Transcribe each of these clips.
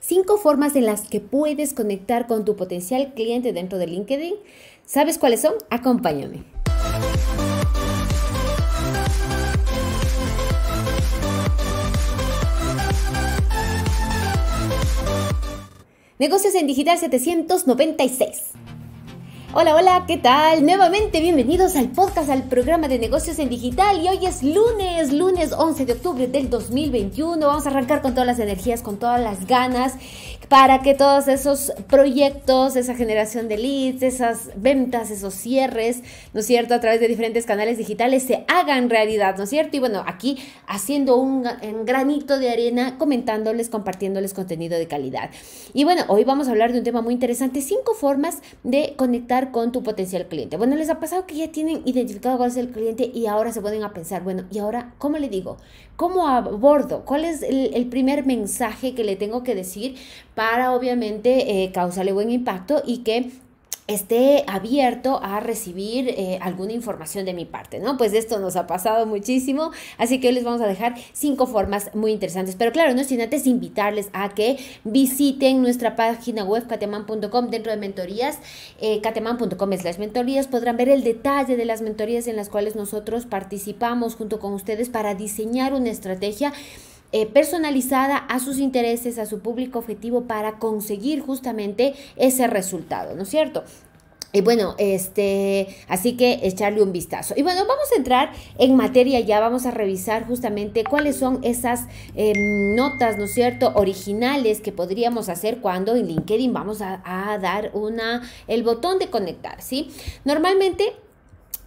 Cinco formas en las que puedes conectar con tu potencial cliente dentro de LinkedIn. ¿Sabes cuáles son? Acompáñame. Negocios en Digital 796. Hola, hola, ¿qué tal? Nuevamente bienvenidos al podcast, al programa de negocios en digital y hoy es lunes, lunes 11 de octubre del 2021. Vamos a arrancar con todas las energías, con todas las ganas para que todos esos proyectos, esa generación de leads, esas ventas, esos cierres, ¿no es cierto?, a través de diferentes canales digitales se hagan realidad, ¿no es cierto? Y bueno, aquí haciendo un, granito de arena, comentándoles, compartiéndoles contenido de calidad. Y bueno, hoy vamos a hablar de un tema muy interesante, cinco formas de conectar con tu potencial cliente. Bueno, les ha pasado que ya tienen identificado cuál es el cliente y ahora se pueden a pensar, bueno, ¿y ahora cómo le digo? ¿Cómo abordo? ¿Cuál es el, primer mensaje que le tengo que decir para obviamente eh, causarle buen impacto y que esté abierto a recibir eh, alguna información de mi parte, ¿no? Pues esto nos ha pasado muchísimo, así que hoy les vamos a dejar cinco formas muy interesantes. Pero claro, no es sin antes invitarles a que visiten nuestra página web cateman.com dentro de mentorías, eh, es las mentorías, podrán ver el detalle de las mentorías en las cuales nosotros participamos junto con ustedes para diseñar una estrategia eh, personalizada a sus intereses, a su público objetivo para conseguir justamente ese resultado, ¿no es cierto? Y bueno, este, así que echarle un vistazo. Y bueno, vamos a entrar en materia ya, vamos a revisar justamente cuáles son esas em, notas, ¿no es cierto?, originales que podríamos hacer cuando en LinkedIn vamos a, a dar una, el botón de conectar, ¿sí? Normalmente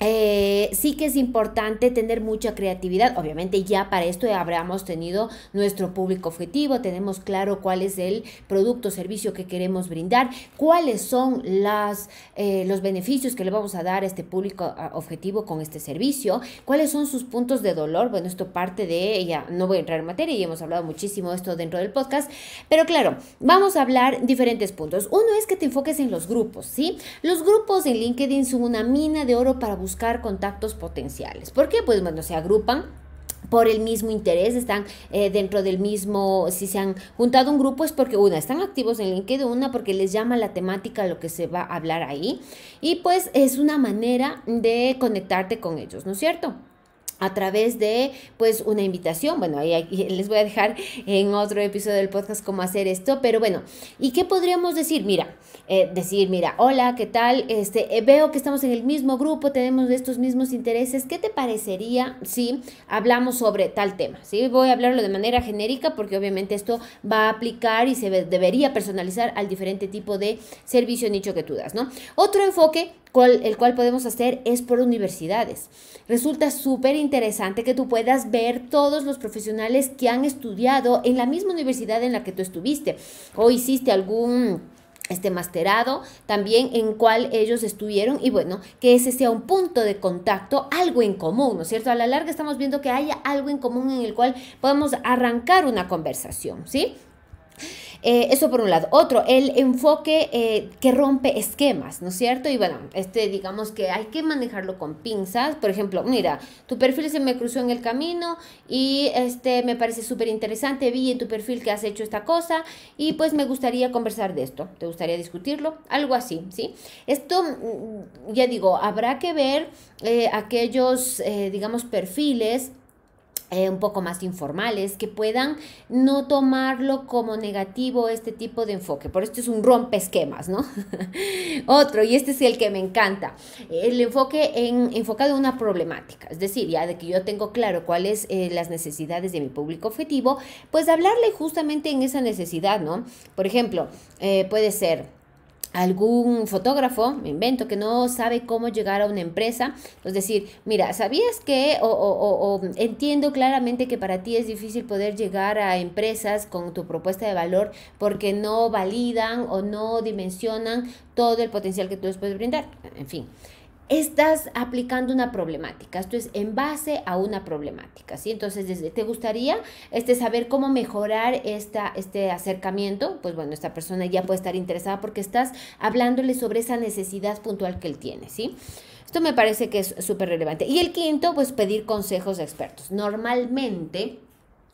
eh, sí que es importante tener mucha creatividad. Obviamente ya para esto habríamos tenido nuestro público objetivo, tenemos claro cuál es el producto o servicio que queremos brindar, cuáles son las, eh, los beneficios que le vamos a dar a este público objetivo con este servicio, cuáles son sus puntos de dolor. Bueno, esto parte de ella, no voy a entrar en materia y hemos hablado muchísimo de esto dentro del podcast, pero claro, vamos a hablar diferentes puntos. Uno es que te enfoques en los grupos, ¿sí? Los grupos en LinkedIn son una mina de oro para buscar buscar contactos potenciales. ¿Por qué? Pues bueno, se agrupan por el mismo interés, están eh, dentro del mismo, si se han juntado un grupo es porque una, están activos en el de una porque les llama la temática lo que se va a hablar ahí y pues es una manera de conectarte con ellos, ¿no es cierto? a través de pues una invitación. Bueno, ahí, les voy a dejar en otro episodio del podcast cómo hacer esto, pero bueno, ¿y qué podríamos decir? Mira, eh, decir, mira, hola, ¿qué tal? Este, eh, veo que estamos en el mismo grupo, tenemos estos mismos intereses. ¿Qué te parecería si hablamos sobre tal tema? ¿Sí? Voy a hablarlo de manera genérica porque obviamente esto va a aplicar y se debería personalizar al diferente tipo de servicio nicho que tú das, ¿no? Otro enfoque el cual podemos hacer es por universidades. Resulta súper interesante que tú puedas ver todos los profesionales que han estudiado en la misma universidad en la que tú estuviste o hiciste algún este masterado, también en cual ellos estuvieron y bueno, que ese sea un punto de contacto, algo en común, ¿no es cierto? A la larga estamos viendo que haya algo en común en el cual podemos arrancar una conversación, ¿sí? Eh, eso por un lado. Otro, el enfoque eh, que rompe esquemas, ¿no es cierto? Y bueno, este digamos que hay que manejarlo con pinzas. Por ejemplo, mira, tu perfil se me cruzó en el camino y este me parece súper interesante, vi en tu perfil que has hecho esta cosa y pues me gustaría conversar de esto, te gustaría discutirlo, algo así, ¿sí? Esto, mm, ya digo, habrá que ver eh, aquellos, digamos, perfiles eh, un poco más informales, que puedan no tomarlo como negativo este tipo de enfoque. Por esto es un rompe esquemas, ¿no? Otro, y este es el que me encanta, el enfoque en, enfocado en una problemática, es decir, ya de que yo tengo claro cuáles son eh, las necesidades de mi público objetivo, pues hablarle justamente en esa necesidad, ¿no? Por ejemplo, eh, puede ser algún fotógrafo, me invento, que no sabe cómo llegar a una empresa, es pues decir, mira, ¿sabías que o, o, entiendo claramente que para ti es difícil poder llegar a empresas con tu propuesta de valor porque no validan o no dimensionan todo el potencial que tú les puedes brindar? En fin estás aplicando una problemática, esto es en base a una problemática, ¿sí? Entonces, desde, ¿te gustaría este, saber cómo mejorar esta, este acercamiento? Pues bueno, esta persona ya puede estar interesada porque estás hablándole sobre esa necesidad puntual que él tiene, ¿sí? Esto me parece que es súper relevante. Y el quinto, pues pedir consejos de expertos. Normalmente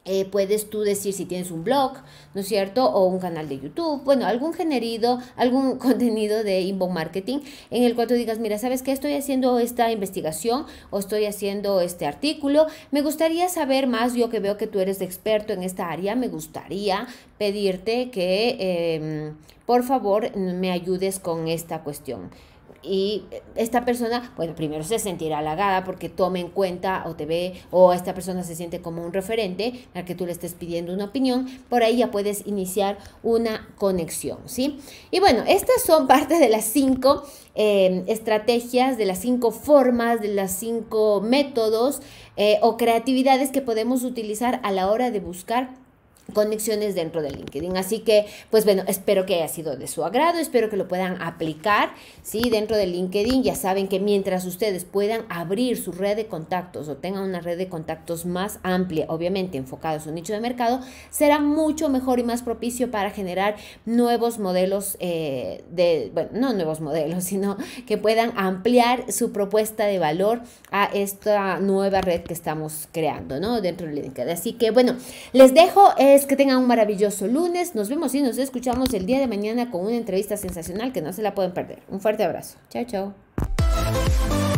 eh, puedes tú decir si tienes un blog, ¿no es cierto? O un canal de YouTube, bueno, algún generido, algún contenido de inbound marketing en el cual tú digas, mira, ¿sabes qué? Estoy haciendo esta investigación o estoy haciendo este artículo. Me gustaría saber más, yo que veo que tú eres experto en esta área, me gustaría pedirte que, em, por favor, me ayudes con esta cuestión y esta persona, bueno, primero se sentirá halagada porque tome en cuenta o te ve o esta persona se siente como un referente al que tú le estés pidiendo una opinión, por ahí ya puedes iniciar una conexión, ¿sí? Y bueno, estas son parte de las cinco em, estrategias, de las cinco formas, de las cinco métodos eh, o creatividades que podemos utilizar a la hora de buscar conexiones dentro de LinkedIn. Así que, pues bueno, espero que haya sido de su agrado, espero que lo puedan aplicar, ¿sí? Dentro de LinkedIn ya saben que mientras ustedes puedan abrir su red de contactos o tengan una red de contactos más amplia, obviamente enfocados a su nicho de mercado, será mucho mejor y más propicio para generar nuevos modelos eh, de, bueno, no nuevos modelos, sino que puedan ampliar su propuesta de valor a esta nueva red que estamos creando, ¿no? Dentro de LinkedIn. Así que, bueno, les dejo... el pues, que tengan un maravilloso lunes. Nos vemos y nos escuchamos el día de mañana con una entrevista sensacional que no se la pueden perder. Un fuerte abrazo. Chao, chao.